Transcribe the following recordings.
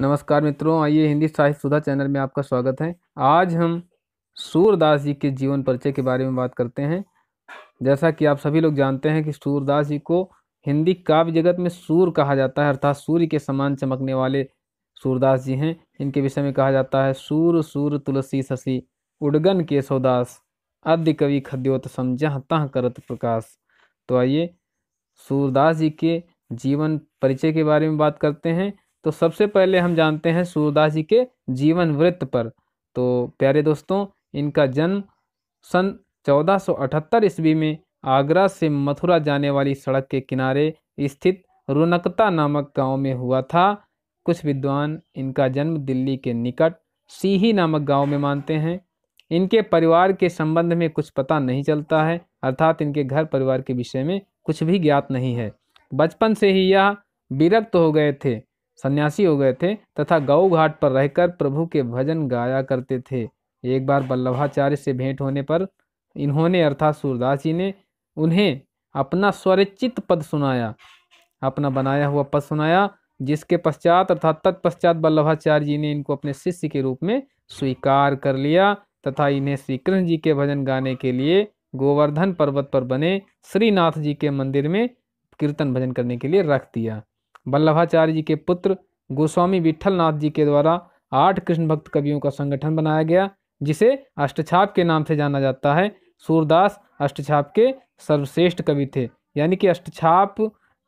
नमस्कार मित्रों आइए हिंदी साहित्य सुधा चैनल में आपका स्वागत है आज हम सूरदास जी के जीवन परिचय के बारे में बात करते हैं जैसा कि आप सभी लोग जानते हैं कि सूरदास जी को हिंदी काव्य जगत में सूर कहा जाता है अर्थात सूर्य के समान चमकने वाले सूरदास जी हैं इनके विषय में कहा जाता है सूर सूर तुलसी शशि उड़गन के सौदास आद्य कवि खद्योत समझ तह करत प्रकाश तो आइए सूरदास जी के जीवन परिचय के बारे में बात करते हैं तो सबसे पहले हम जानते हैं सूरदास जी के जीवन वृत्त पर तो प्यारे दोस्तों इनका जन्म सन 1478 ईस्वी में आगरा से मथुरा जाने वाली सड़क के किनारे स्थित रुनकता नामक गांव में हुआ था कुछ विद्वान इनका जन्म दिल्ली के निकट सीही नामक गांव में मानते हैं इनके परिवार के संबंध में कुछ पता नहीं चलता है अर्थात इनके घर परिवार के विषय में कुछ भी ज्ञात नहीं है बचपन से ही यह विरक्त हो गए थे सन्यासी हो गए थे तथा गौ घाट पर रहकर प्रभु के भजन गाया करते थे एक बार वल्लभाचार्य से भेंट होने पर इन्होंने अर्थात सूरदास जी ने उन्हें अपना स्वरिचित पद सुनाया अपना बनाया हुआ पद सुनाया जिसके पश्चात अर्थात तत्पश्चात वल्लभाचार्य जी ने इनको अपने शिष्य के रूप में स्वीकार कर लिया तथा इन्हें श्री कृष्ण जी के भजन गाने के लिए गोवर्धन पर्वत पर बने श्रीनाथ जी के मंदिर में कीर्तन भजन करने के लिए रख दिया वल्लभाचार्य जी के पुत्र गोस्वामी विट्ठलनाथ जी के द्वारा आठ कृष्ण भक्त कवियों का संगठन बनाया गया जिसे अष्टछाप के नाम से जाना जाता है सूरदास अष्टछाप के सर्वश्रेष्ठ कवि थे यानी कि अष्टछाप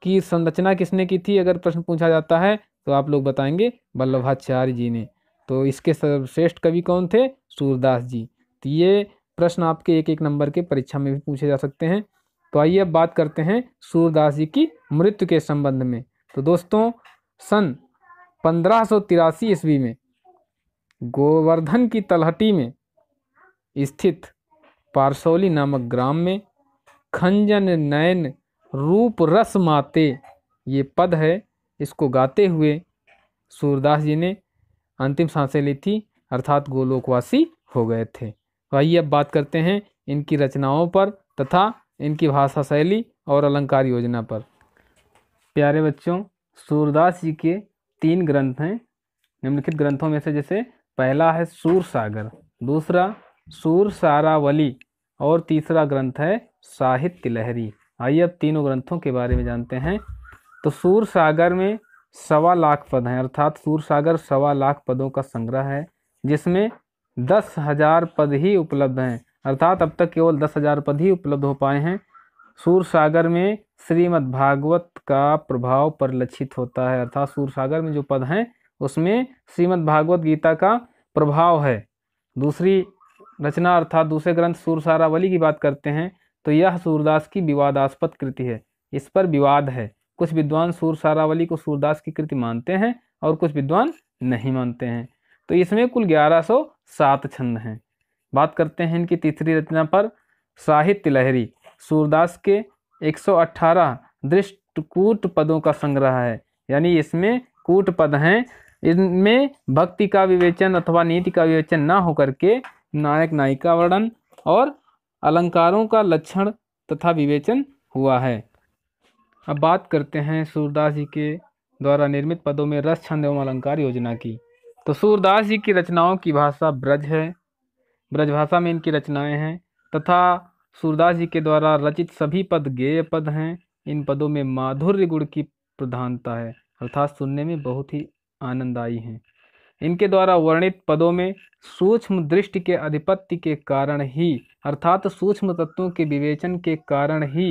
की संरचना किसने की थी अगर प्रश्न पूछा जाता है तो आप लोग बताएंगे वल्लभाचार्य जी ने तो इसके सर्वश्रेष्ठ कवि कौन थे सूरदास जी तो ये प्रश्न आपके एक एक नंबर के परीक्षा में भी पूछे जा सकते हैं तो आइए अब बात करते हैं सूरदास जी की मृत्यु के संबंध में तो दोस्तों सन पंद्रह सौ तिरासी ईस्वी में गोवर्धन की तलहटी में स्थित पारसौली नामक ग्राम में खंजन नयन रूप रस माते ये पद है इसको गाते हुए सूरदास जी ने अंतिम सांसें ली थी अर्थात गोलोकवासी हो गए थे तो आइए अब बात करते हैं इनकी रचनाओं पर तथा इनकी भाषा शैली और अलंकार योजना पर प्यारे बच्चों सूरदास जी के तीन ग्रंथ हैं निम्नलिखित ग्रंथों में से जैसे पहला है सूर सागर दूसरा सूर सारावली और तीसरा ग्रंथ है साहित्य लहरी आइए अब तीनों ग्रंथों के बारे में जानते हैं तो सूर सागर में सवा लाख पद हैं अर्थात सूर सागर सवा लाख पदों का संग्रह है जिसमें दस हजार पद ही उपलब्ध हैं अर्थात अब तक केवल दस हजार पद ही उपलब्ध हो पाए हैं सूर सागर में श्रीमद् भागवत का प्रभाव परिलक्षित होता है अर्थात सूर सागर में जो पद हैं उसमें श्रीमद् भागवत गीता का प्रभाव है दूसरी रचना अर्थात दूसरे ग्रंथ सूरसारावली की बात करते हैं तो यह सूरदास की विवादास्पद कृति है इस पर विवाद है कुछ विद्वान सूरसारावली को सूरदास की कृति मानते हैं और कुछ विद्वान नहीं मानते हैं तो इसमें कुल ग्यारह सौ सात छंद हैं बात करते हैं इनकी तीसरी रचना पर साहित्य लहरी सूरदास के 118 दृष्ट कूट पदों का संग्रह है यानी इसमें कूट पद हैं इनमें भक्ति का विवेचन अथवा नीति का विवेचन ना होकर के नायक नायिका वर्णन और अलंकारों का लक्षण तथा विवेचन हुआ है अब बात करते हैं सूरदास जी के द्वारा निर्मित पदों में रस छंद एवं अलंकार योजना की तो सूरदास जी की रचनाओं की भाषा ब्रज है ब्रज भाषा में इनकी रचनाएं हैं तथा सूरदास जी के द्वारा रचित सभी पद गेय पद हैं इन पदों में माधुर्य गुण की प्रधानता है अर्थात सुनने में बहुत ही आनंददायी हैं इनके द्वारा वर्णित पदों में सूक्ष्म दृष्टि के अधिपत्य के कारण ही अर्थात सूक्ष्म तत्वों के विवेचन के कारण ही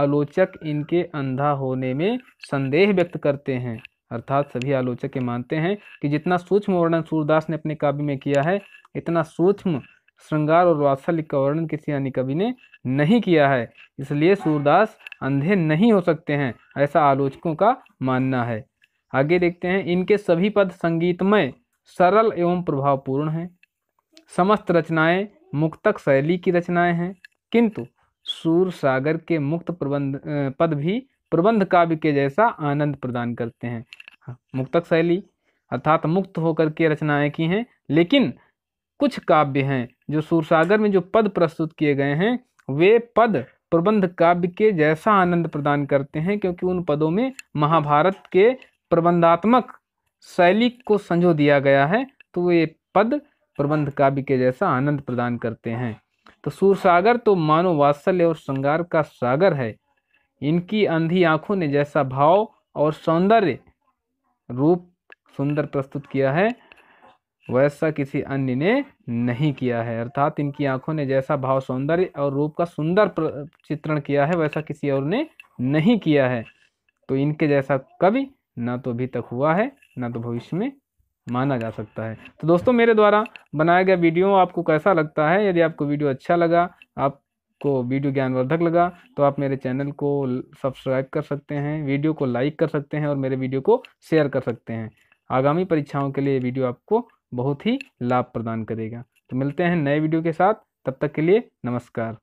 आलोचक इनके अंधा होने में संदेह व्यक्त करते हैं अर्थात सभी आलोचक ये मानते हैं कि जितना सूक्ष्म वर्णन सूरदास ने अपने काव्य में किया है इतना सूक्ष्म श्रृंगार और वात्सल्य का वर्णन किसी अन्य कवि ने नहीं किया है इसलिए सूरदास अंधे नहीं हो सकते हैं ऐसा आलोचकों का मानना है आगे देखते हैं इनके सभी पद संगीतमय सरल एवं प्रभावपूर्ण हैं समस्त रचनाएं मुक्तक शैली की रचनाएं हैं किंतु सूर सागर के मुक्त प्रबंध पद भी प्रबंध काव्य के जैसा आनंद प्रदान करते हैं मुक्तक शैली अर्थात मुक्त होकर के रचनाएं की हैं लेकिन कुछ काव्य हैं जो सूरसागर में जो पद प्रस्तुत किए गए हैं वे पद प्रबंध काव्य के जैसा आनंद प्रदान करते हैं क्योंकि उन पदों में महाभारत के प्रबंधात्मक शैली को संजो दिया गया है तो वे पद प्रबंध काव्य के जैसा आनंद प्रदान करते हैं तो सूरसागर तो मानव वात्सल्य और श्रृंगार का सागर है इनकी अंधी आंखों ने जैसा भाव और सौंदर्य रूप सुंदर प्रस्तुत किया है वैसा किसी अन्य ने नहीं किया है अर्थात इनकी आंखों ने जैसा भाव सौंदर्य और रूप का सुंदर चित्रण किया है वैसा किसी और ने नहीं किया है तो इनके जैसा कभी ना तो अभी तक हुआ है ना तो भविष्य में माना जा सकता है तो दोस्तों मेरे द्वारा बनाया गया वीडियो आपको कैसा लगता है यदि आपको वीडियो अच्छा लगा आपको वीडियो ज्ञानवर्धक लगा तो आप मेरे चैनल को सब्सक्राइब कर सकते हैं वीडियो को लाइक कर सकते हैं और मेरे वीडियो को शेयर कर सकते हैं आगामी परीक्षाओं के लिए वीडियो आपको बहुत ही लाभ प्रदान करेगा तो मिलते हैं नए वीडियो के साथ तब तक के लिए नमस्कार